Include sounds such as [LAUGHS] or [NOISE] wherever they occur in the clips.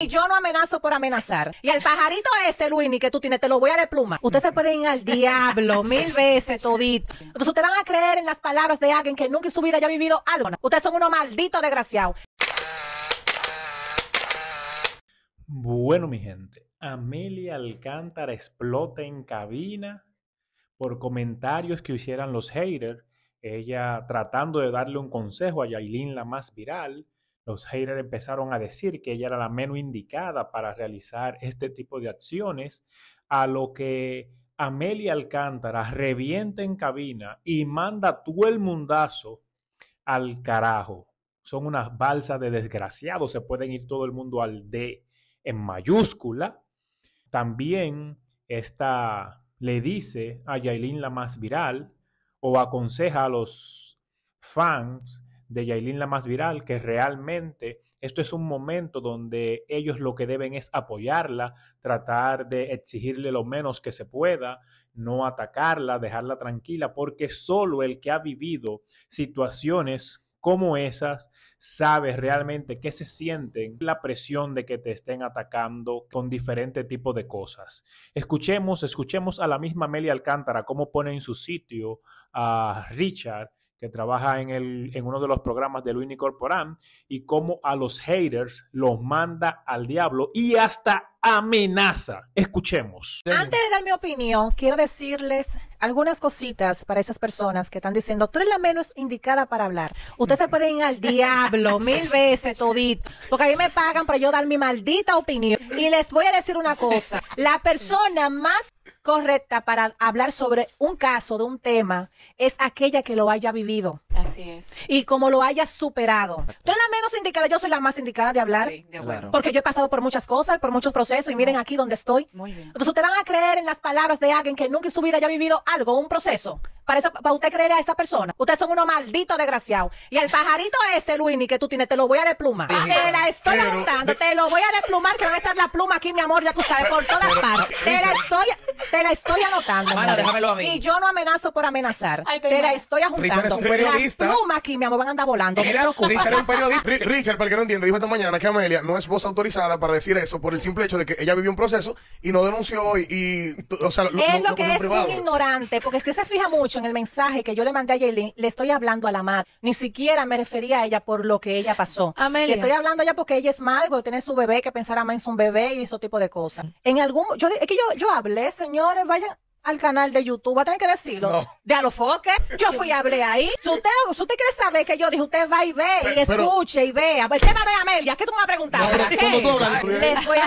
Y yo no amenazo por amenazar. Y al pajarito ese, Luini, que tú tienes, te lo voy a pluma. Ustedes se pueden ir al diablo [LAUGHS] mil veces todito. Entonces ustedes van a creer en las palabras de alguien que nunca en su vida haya vivido algo. Ustedes son unos malditos desgraciados. Bueno, mi gente, Amelia Alcántara explota en cabina por comentarios que hicieran los haters. Ella tratando de darle un consejo a Yailin, la más viral los haters empezaron a decir que ella era la menos indicada para realizar este tipo de acciones, a lo que Amelia Alcántara revienta en cabina y manda todo el mundazo al carajo. Son unas balsas de desgraciados, se pueden ir todo el mundo al D en mayúscula. También esta le dice a Yailin la más viral o aconseja a los fans de Yailin la más viral, que realmente esto es un momento donde ellos lo que deben es apoyarla, tratar de exigirle lo menos que se pueda, no atacarla, dejarla tranquila, porque solo el que ha vivido situaciones como esas sabe realmente qué se sienten la presión de que te estén atacando con diferente tipo de cosas. Escuchemos, escuchemos a la misma Amelia Alcántara cómo pone en su sitio a Richard que trabaja en, el, en uno de los programas de Luini Corporan, y cómo a los haters los manda al diablo y hasta amenaza. Escuchemos. Antes de dar mi opinión, quiero decirles algunas cositas para esas personas que están diciendo, tú eres la menos indicada para hablar. Ustedes se pueden ir al [LAUGHS] diablo mil veces, todito, porque a mí me pagan para yo dar mi maldita opinión. Y les voy a decir una cosa, la persona más correcta para hablar sobre un caso, de un tema, es aquella que lo haya vivido. Así es. Y como lo haya superado. Tú eres la menos indicada, yo soy la más indicada de hablar. de acuerdo. Porque yo he pasado por muchas cosas, por muchos procesos, y miren aquí donde estoy. Muy bien. Entonces, ustedes van a creer en las palabras de alguien que nunca en su vida haya vivido algo, un proceso para, usted creerle a esa persona. Ustedes son unos malditos desgraciados. Y el pajarito ese, Luini, que tú tienes, te lo voy a desplumar. te la estoy anotando. te lo voy a desplumar, que van a estar la pluma aquí, mi amor, ya tú sabes, por todas partes. te la estoy, te la estoy anotando. Y yo no amenazo por amenazar. te, la estoy Richard Es periodista. Las plumas aquí, mi amor, van a andar volando. Richard es un periodista. [LAUGHS] Richard, para que no entiende, dijo esta mañana que Amelia no es voz autorizada para decir eso por el simple hecho de que ella vivió un proceso y no denunció hoy y o sea, lo, es lo, lo que es un ignorante, porque si se fija mucho, en el mensaje que yo le mandé a Yelin, le estoy hablando a la madre. Ni siquiera me refería a ella por lo que ella pasó. Amén. Le estoy hablando a ella porque ella es madre, porque tiene su bebé, que pensará más en su bebé y ese tipo de cosas. En algún, yo, es que yo, yo hablé, señores, vayan, al canal de YouTube, va a tener que decirlo. De a los foques. Yo fui y hablé ahí. Si usted, quiere saber que yo dije, usted va y ve, y escuche y vea. El tema de Amelia, ¿qué tú me vas a preguntar? les, voy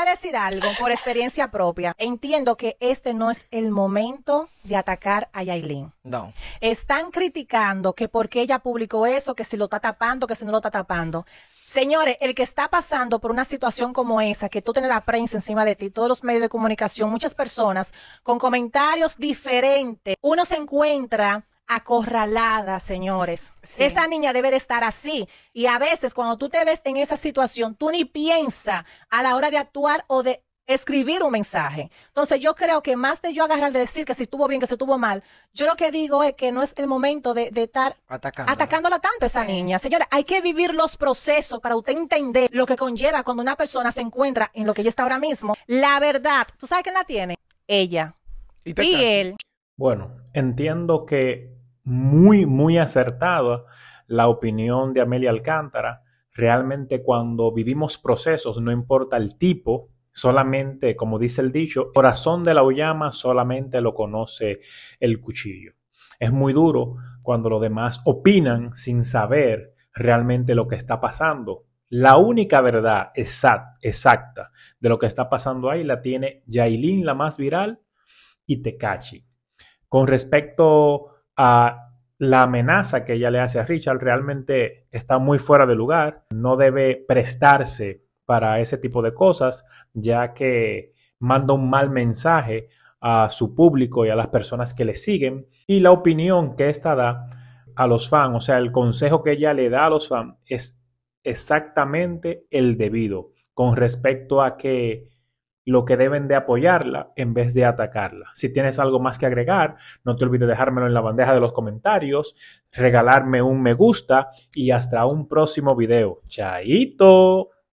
a, decir algo por experiencia propia. Entiendo que este no es el momento de atacar a Yailin. No. Están criticando que porque ella publicó eso, que si lo está tapando, que si no lo está tapando. Señores, el que está pasando por una situación como esa, que tú tienes la prensa encima de ti, todos los medios de comunicación, muchas personas con comentarios diferentes, uno se encuentra acorralada, señores. Esa niña debe de estar así. Y a veces cuando tú te ves en esa situación, tú ni piensas a la hora de actuar o de escribir un mensaje. Entonces yo creo que más de yo agarrar de decir que si estuvo bien, que se estuvo mal, yo lo que digo es que no es el momento de, estar Atacándola. tanto a esa niña. Señora, hay que vivir los procesos para usted entender lo que conlleva cuando una persona se encuentra en lo que ella está ahora mismo. La verdad, ¿tú sabes quién la tiene? Ella. Y, y él. Bueno, entiendo que muy, muy acertada la opinión de Amelia Alcántara. Realmente cuando vivimos procesos, no importa el tipo, Solamente, como dice el dicho, corazón de la uyama solamente lo conoce el cuchillo. Es muy duro cuando los demás opinan sin saber realmente lo que está pasando. La única verdad exacta de lo que está pasando ahí la tiene Yailin, la más viral, y Tecachi. Con respecto a la amenaza que ella le hace a Richard, realmente está muy fuera de lugar. No debe prestarse para ese tipo de cosas, ya que manda un mal mensaje a su público y a las personas que le siguen y la opinión que ésta da a los fans, o sea, el consejo que ella le da a los fans es exactamente el debido con respecto a que lo que deben de apoyarla en vez de atacarla. Si tienes algo más que agregar, no te olvides dejármelo en la bandeja de los comentarios, regalarme un me gusta y hasta un próximo video. Chaito.